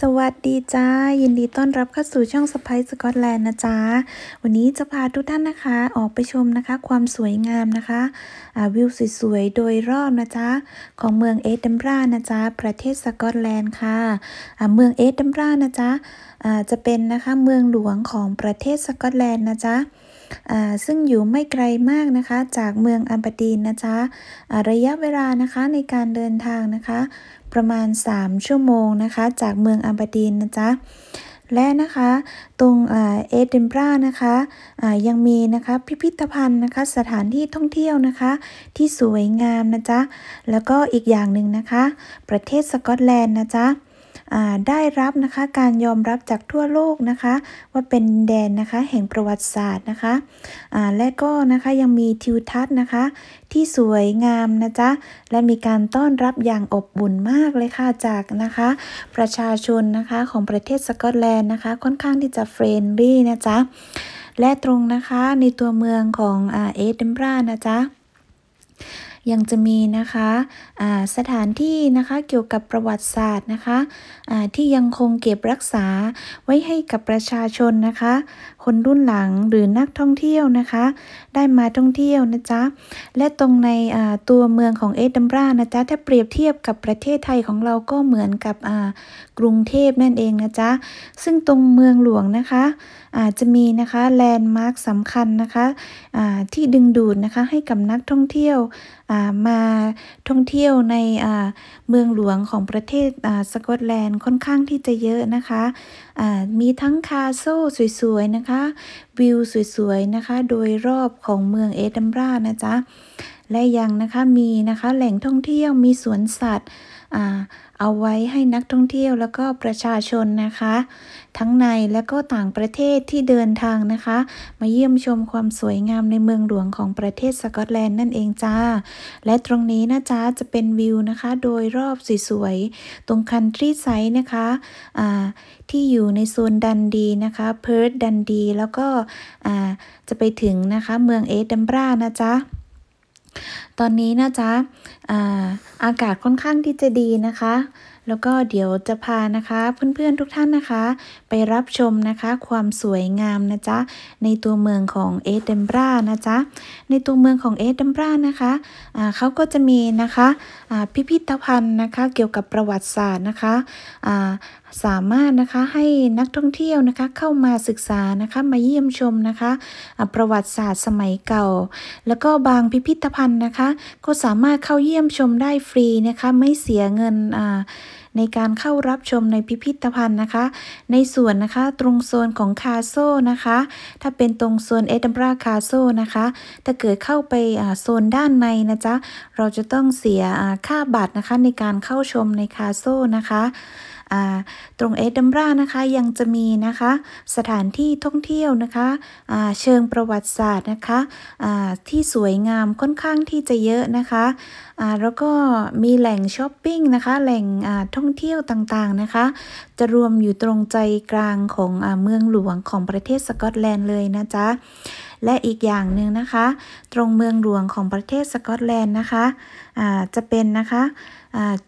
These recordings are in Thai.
สวัสดีจ้ายินดีต้อนรับเข้าสู่ช่องสไปซ์สกอตแลนด์นะจ๊ะวันนี้จะพาทุกท่านนะคะออกไปชมนะคะความสวยงามนะคะ วิวสวยๆ โดยรอบนะจ๊ะของเมืองเอดนบรานะจ๊ะประเทศสกอตแลนด์ค่ะเมืองเอดนบรานะจ๊ะจะเป็นนะคะ เมืองหลวงของประเทศสกอตแลนด์นะจ๊ะซึ่งอยู่ไม่ไกลมากนะคะ จากเมืองอัมปตีนนะจ๊ะ ระยะเวลานะคะในการเดินทางนะคะ ประมาณ 3 ชั่วโมงนะคะ จากเมืองอัมปตีนนะจ๊ะ และนะคะตรงเอเดนบรานะคะยังมีนะคะพิพิธภัณฑ์นะคะสถานที่ท่องเที่ยวนะคะที่สวยงามนะจ๊ะแล้วก็อีกอย่างหนึ่งนะคะ ประเทศสกอตแลนด์นะจ๊ะได้รับนะคะการยอมรับจากทั่วโลกนะคะว่าเป็นแดนนะคะแห่งประวัติศาสตร์นะคะ และก็นะคะยังมีทิวทัศน์นะคะที่สวยงามนะจ๊ะ และมีการต้อนรับอย่างอบอุ่นมากเลยค่ะจากนะคะประชาชนนะคะของประเทศสกอตแลนด์นะคะค่อนข้างที่จะเฟรนลี่นะจ๊ะ และตรงนะคะในตัวเมืองของเอดินบรานะจ๊ะยังจะมีนะคะสถานที่นะคะ เกี่ยวกับประวัติศาสตร์นะคะ ที่ยังคงเก็บรักษาไว้ให้กับประชาชนนะคะคนรุ่นหลังหรือนักท่องเที่ยวนะคะได้มาท่องเที่ยวนะจ๊ะและตรงในตัวเมืองของเอดัมบรานะจ๊ะถ้าเปรียบเทียบกับประเทศไทยของเราก็เหมือนกับกรุงเทพนั่นเองนะจ๊ะซึ่งตรงเมืองหลวงนะคะอาจจะมีนะคะ แลนด์มาร์คสำคัญนะคะที่ดึงดูดนะคะให้กับนักท่องเที่ยวมาท่องเที่ยวในเมืองหลวงของประเทศสกอตแลนด์ค่อนข้างที่จะเยอะนะคะมีทั้งคาโซ่สวยๆนะคะวิว สวย ๆ นะคะ โดยรอบของเมือง เอดัมบรานะจ๊ะและยังนะคะมีนะคะแหล่งท่องเที่ยวมีสวนสัตว์เอาไว้ให้นักท่องเที่ยวแล้วก็ประชาชนนะคะ ทั้งในและก็ต่างประเทศที่เดินทางนะคะ มาเยี่ยมชมความสวยงามในเมืองหลวงของประเทศสกอตแลนด์นั่นเองจ้าและตรงนี้นะจ๊ะจะเป็นวิวนะคะโดยรอบสวยๆตรงคันทรีไซด์นะคะที่อยู่ในโซนดันดีนะคะเพิร์ดดันดีแล้วก็จะไปถึงนะคะเมืองเอดัมบรานะจ๊ะตอนนี้นะจ๊ะอาอากาศค่อนข้างที่จะดีนะคะแล้วก็เดี๋ยวจะพานะคะเพื่อนๆทุกท่านนะคะ ไปรับชมนะคะความสวยงามนะจ๊ะในตัวเมืองของเอเดนบรานะจ๊ะในตัวเมืองของเอเดนบรานะคะะเขาก็จะมีนะคะะพิพิธภัณฑ์นะคะเกี่ยวกับประวัติศาสตร์นะคะะสามารถนะคะให้นักท่องเที่ยวนะคะเข้ามาศึกษานะคะมาเยี่ยมชมนะคะประวัติศาสตร์สมัยเก่า แล้วก็บางพิพิธภัณฑ์นะคะ ก็สามารถเข้าเยี่ยมชมได้ฟรีนะคะไม่เสียเงินอ่าในการเข้ารับชมในพิพิธภัณฑ์นะคะ ในส่วนนะคะตรงโซนของคาโซนะคะ ถ้าเป็นตรงโซนเอดัมบราคาโซนะคะ ถ้าเกิดเข้าไปโซนด้านในนะจ๊ะ เราจะต้องเสียค่า บัตรนะคะ ในการเข้าชมในคาโซนะคะตรงเอดัมรานะคะยังจะมีนะคะสถานที่ท่องเที่ยวนะคะเชิงประวัติศาสตร์นะคะที่สวยงามค่อนข้างที่จะเยอะนะคะแล้วก็มีแหล่งช้อปปิ้งนะคะแหล่งท่องเที่ยวต่างๆนะคะจะรวมอยู่ตรงใจกลางของเมืองหลวงของประเทศสกอตแลนด์เลยนะจ๊ะและอีกอย่างหนึ่งนะคะ ตรงเมืองหลวงของประเทศสกอตแลนด์นะคะ จะเป็นนะคะ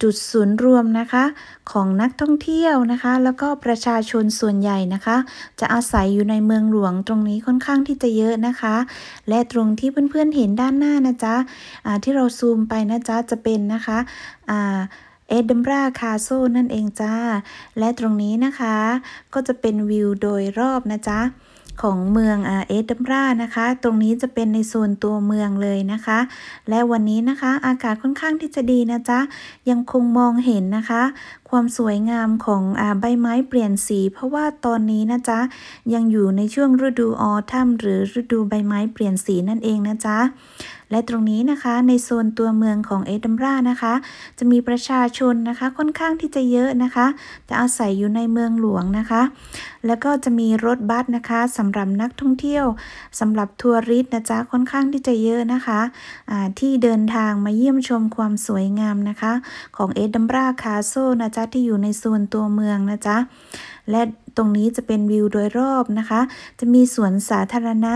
จุดศูนย์รวมนะคะ ของนักท่องเที่ยวนะคะ แล้วก็ประชาชนส่วนใหญ่นะคะ จะอาศัยอยู่ในเมืองหลวงตรงนี้ค่อนข้างที่จะเยอะนะคะ และตรงที่เพื่อนๆเห็นด้านหน้านะจ๊ะที่เราซูมไปนะจ๊ะจะเป็นนะคะะเอดินบราคาโซนั่นเองจ้าและตรงนี้นะคะก็จะเป็นวิวโดยรอบนะจ๊ะของเมืองเอสดัมรานะคะ ตรงนี้จะเป็นในโซนตัวเมืองเลยนะคะ และวันนี้นะคะ อากาศค่อนข้างที่จะดีนะจ๊ะ ยังคงมองเห็นนะคะความสวยงามของอใบไม้เปลี่ยนสี เพราะว่าตอนนี้นะจ๊ะ ยังอยู่ในช่วงฤดูออทัมหรือฤดูใบไม้เปลี่ยนสีนั่นเองนะจ๊ะ และตรงนี้นะคะในโซนตัวเมืองของเอดัมรานะคะ จะมีประชาชนนะคะค่อนข้างที่จะเยอะนะคะจะอาศัยอยู่ในเมืองหลวงนะคะ แล้วก็จะมีรถบัสนะคะสำหรับนักท่องเที่ยวสำหรับทัวริสนะจ๊ะค่อนข้างที่จะเยอะนะคะะที่เดินทางมาเยี่ยมชมความสวยงามนะคะของเอดัมราคาโซนะจ๊ะจ๊ะที่อยู่ในโซนตัวเมืองนะจ๊ะ และรงนี้จะเป็นวิวโดย รอบนะคะ จะมีสวนสาธารณะ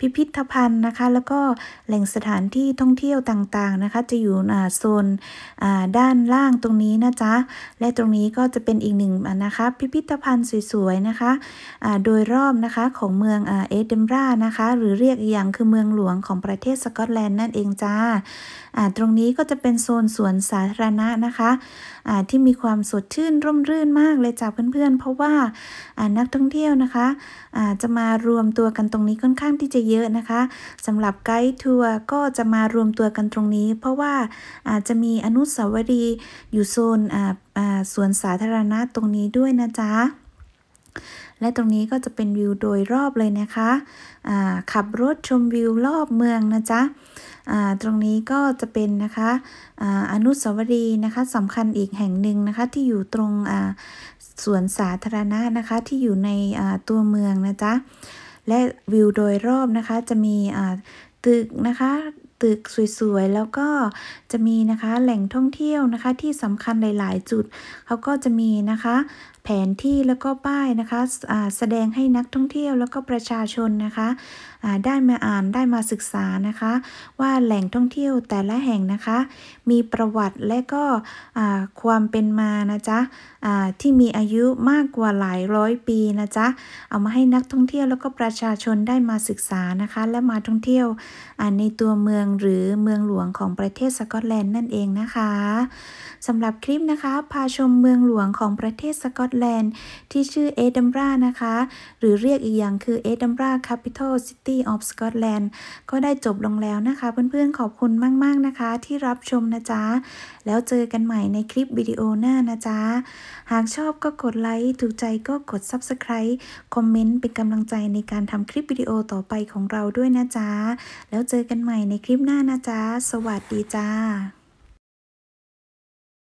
พิพิธภัณฑ์นะคะ แล้วก็แหล่งสถานที่ท่องเที่ยวต่างๆ นะคะ จะอยู่โซนด้านล่างตรงนี้นะจ๊ะ และตรงนี้ก็จะเป็นอีกหนึ่งนะคะพิพิธภัณฑ์สวยๆนะคะะโดยรอบนะคะของเมืองเอดินบะระนะคะ หรือเรียกอีกอย่างคือเมืองหลวงของประเทศสกอตแลนด์ นั่นเองจ้า ตรงนี้ก็จะเป็นโซนสวนสาธารณะนะคะที่มีความสดชื่นร่มรื่นมากเลยจ้าเพื่อนๆ เพราะว่านักท่องเที่ยวนะคะะจะมารวมตัวกันตรงนี้ค่อนข้างที่จะเยอะนะคะสำหรับไกด์ทัวร์ก็จะมารวมตัวกันตรงนี้ เพราะว่าอาจจะมีอนุสาวรีย์อยู่โซนสวนสาธารณะตรงนี้ด้วยนะจ๊ะและตรงนี้ก็จะเป็นวิวโดยรอบเลยนะคะะขับรถชมวิวรอบเมืองนะจ๊ะตรงนี้ก็จะเป็นนะคะออนุสาวรีย์นะคะสำคัญอีกแห่งหนึ่งนะคะที่อยู่ตรงสวนสาธารณะนะคะที่อยู่ในตัวเมืองนะจ๊ะ และวิวโดยรอบนะคะจะมีตึกนะคะ ตึกสวยๆ แล้วก็จะมีนะคะ แหล่งท่องเที่ยวนะคะที่สำคัญหลายๆจุด เขาก็จะมีนะคะแผนที่แล้วก็ป้ายนะคะแสดงให้นักท่องเที่ยวแล้วก็ประชาชนนะคะได้มาอ่าน ได้มาศึกษานะคะ ว่าแหล่งท่องเที่ยวแต่ละแห่งนะคะ มีประวัติและก็ความเป็นมา นะจ๊ะที่มีอายุมากกว่าหลายร้อยปี นะจ๊ะ เอามาให้นักท่องเที่ยวแล้วก็ประชาชนได้มาศึกษานะคะ และมาท่องเที่ยวในตัวเมืองหรือเมืองหลวงของประเทศสกอตแลนด์นั่นเองนะคะสำหรับคลิปนะคะพาชมเมืองหลวงของประเทศสกอตแลนด์ที่ชื่อเอดิมบรานะคะ หรือเรียกอีกอย่างคือเอดิมบราแคปิตอลซิตี้ออฟสกอตแลนด์ก็ได้จบลงแล้วนะคะ เพื่อนๆขอบคุณมากๆนะคะ ที่รับชมนะจ๊ะ แล้วเจอกันใหม่ในคลิปวิดีโอหน้านะจ๊ะ หากชอบก็กดไลค์ ถูกใจก็กด Subscribe คอมเมนต์เป็นกำลังใจในการทำคลิปวิดีโอต่อไปของเราด้วยนะจ๊ะ แล้วเจอกันใหม่ในคลิปหน้านะจ๊ะ สวัสดีจ้า